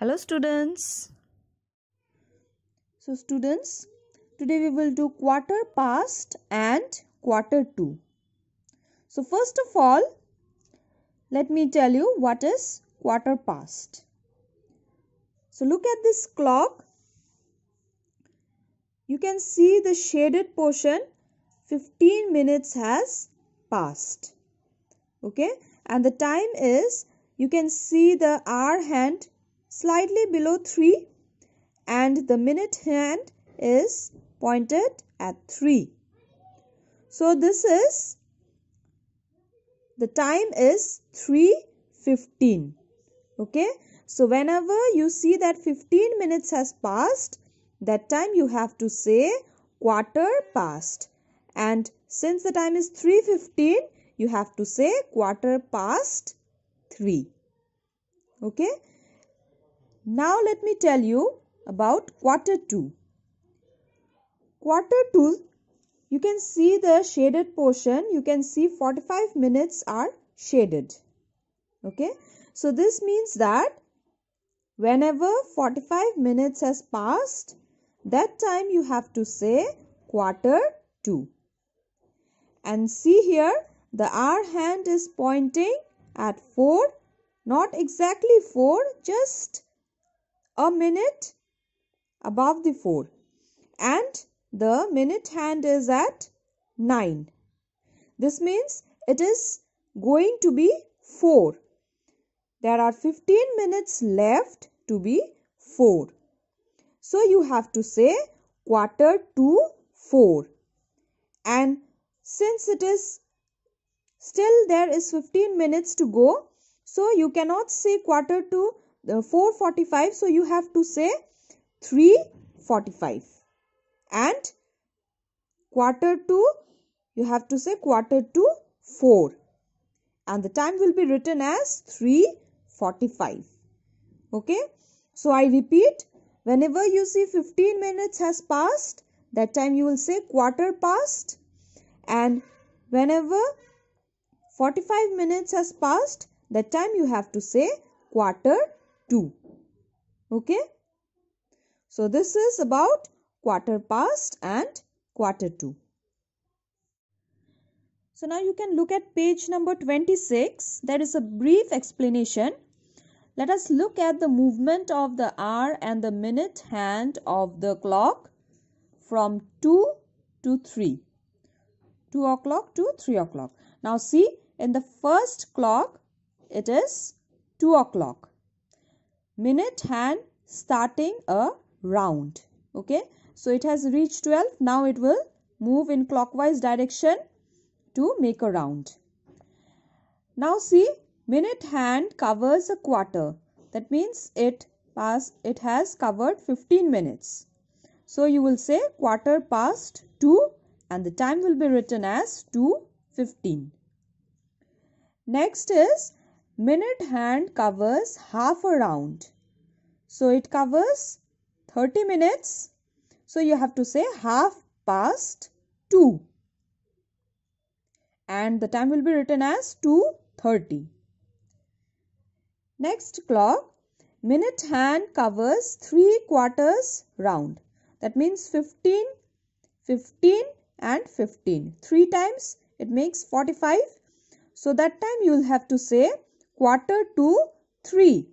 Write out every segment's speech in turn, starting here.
hello students so students today we will do quarter past and quarter two. so first of all let me tell you what is quarter past so look at this clock you can see the shaded portion 15 minutes has passed okay and the time is you can see the hour hand slightly below 3 and the minute hand is pointed at 3. So this is the time is 3.15 okay so whenever you see that 15 minutes has passed that time you have to say quarter past and since the time is 3.15 you have to say quarter past 3 okay now let me tell you about quarter 2. Quarter 2 you can see the shaded portion you can see 45 minutes are shaded okay so this means that whenever 45 minutes has passed that time you have to say quarter 2 and see here the R hand is pointing at 4 not exactly 4 just a minute above the 4 and the minute hand is at 9. This means it is going to be 4. There are 15 minutes left to be 4. So you have to say quarter to 4. And since it is still there is 15 minutes to go, so you cannot say quarter to uh, 445 so you have to say 345 and quarter to you have to say quarter to 4 and the time will be written as 345 okay so i repeat whenever you see 15 minutes has passed that time you will say quarter past and whenever 45 minutes has passed that time you have to say quarter 2 okay so this is about quarter past and quarter two. so now you can look at page number 26 there is a brief explanation let us look at the movement of the hour and the minute hand of the clock from 2 to 3 2 o'clock to 3 o'clock now see in the first clock it is 2 o'clock minute hand starting a round okay so it has reached 12 now it will move in clockwise direction to make a round now see minute hand covers a quarter that means it pass it has covered 15 minutes so you will say quarter past 2 and the time will be written as 2:15 next is minute hand covers half a round. So it covers 30 minutes. So you have to say half past 2. And the time will be written as 2.30. Next clock, minute hand covers 3 quarters round. That means 15, 15 and 15. 3 times it makes 45. So that time you will have to say quarter to 3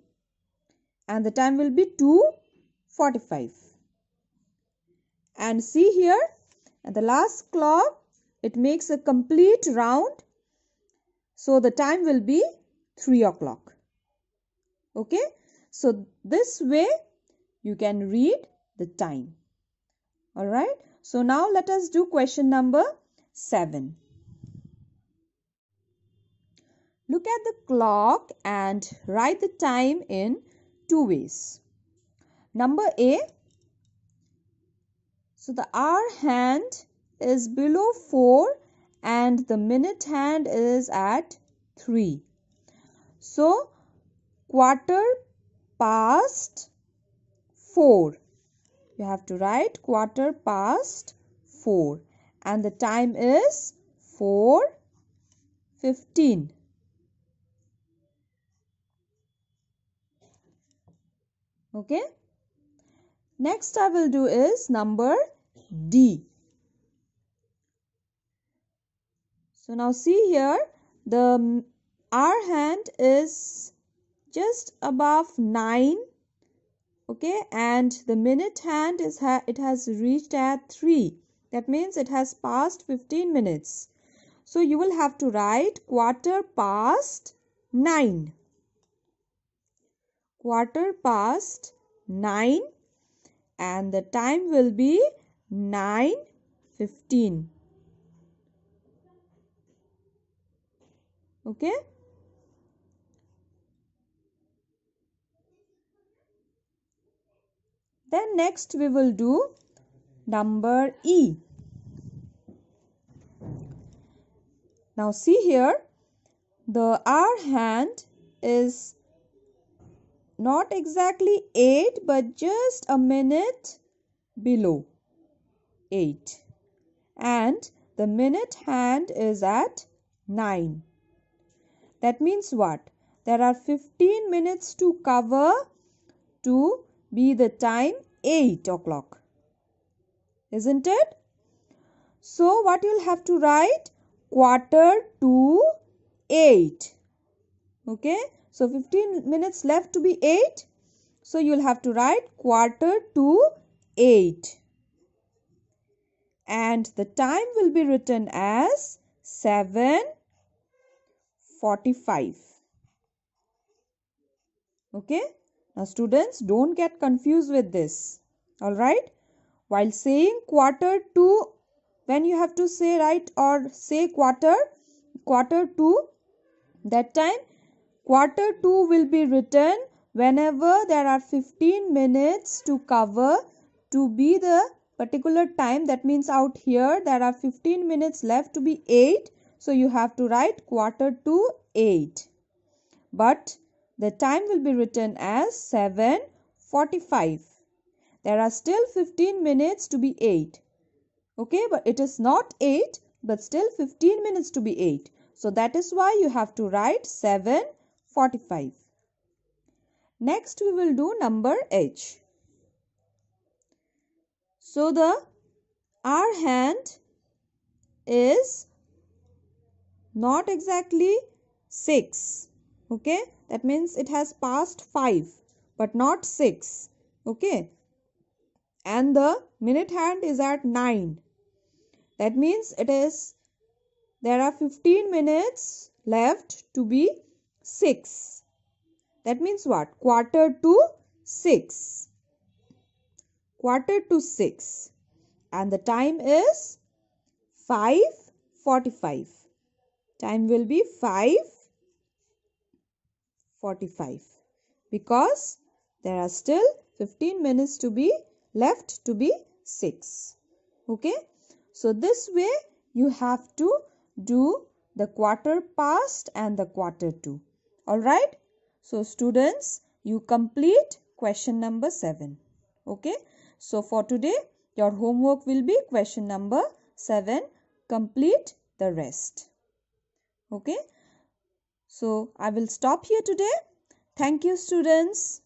and the time will be 2.45 and see here at the last clock it makes a complete round so the time will be 3 o'clock okay so this way you can read the time all right so now let us do question number 7 look at the clock and write the time in two ways. Number A. So the hour hand is below 4 and the minute hand is at 3. So quarter past 4. You have to write quarter past 4 and the time is 4 15. okay next i will do is number d so now see here the r hand is just above 9 okay and the minute hand is ha it has reached at 3 that means it has passed 15 minutes so you will have to write quarter past 9 quarter past 9 and the time will be 9.15. Okay. Then next we will do number E. Now see here the R hand is not exactly 8 but just a minute below 8 and the minute hand is at 9 that means what there are 15 minutes to cover to be the time 8 o'clock isn't it so what you'll have to write quarter to 8 okay so 15 minutes left to be 8. So you'll have to write quarter to 8. And the time will be written as 7.45. Okay. Now students don't get confused with this. Alright. While saying quarter to when you have to say right or say quarter quarter to that time Quarter 2 will be written whenever there are 15 minutes to cover to be the particular time that means out here there are 15 minutes left to be 8 so you have to write quarter to 8 but the time will be written as 7:45 there are still 15 minutes to be 8 okay but it is not 8 but still 15 minutes to be 8 so that is why you have to write 7 45. Next we will do number H. So the our hand is not exactly 6 okay that means it has passed 5 but not 6 okay and the minute hand is at 9 that means it is there are 15 minutes left to be 6. That means what? Quarter to 6. Quarter to 6. And the time is 5.45. Time will be 5.45. Because there are still 15 minutes to be left to be 6. Okay. So this way you have to do the quarter past and the quarter to. Alright. So, students, you complete question number 7. Okay. So, for today, your homework will be question number 7. Complete the rest. Okay. So, I will stop here today. Thank you, students.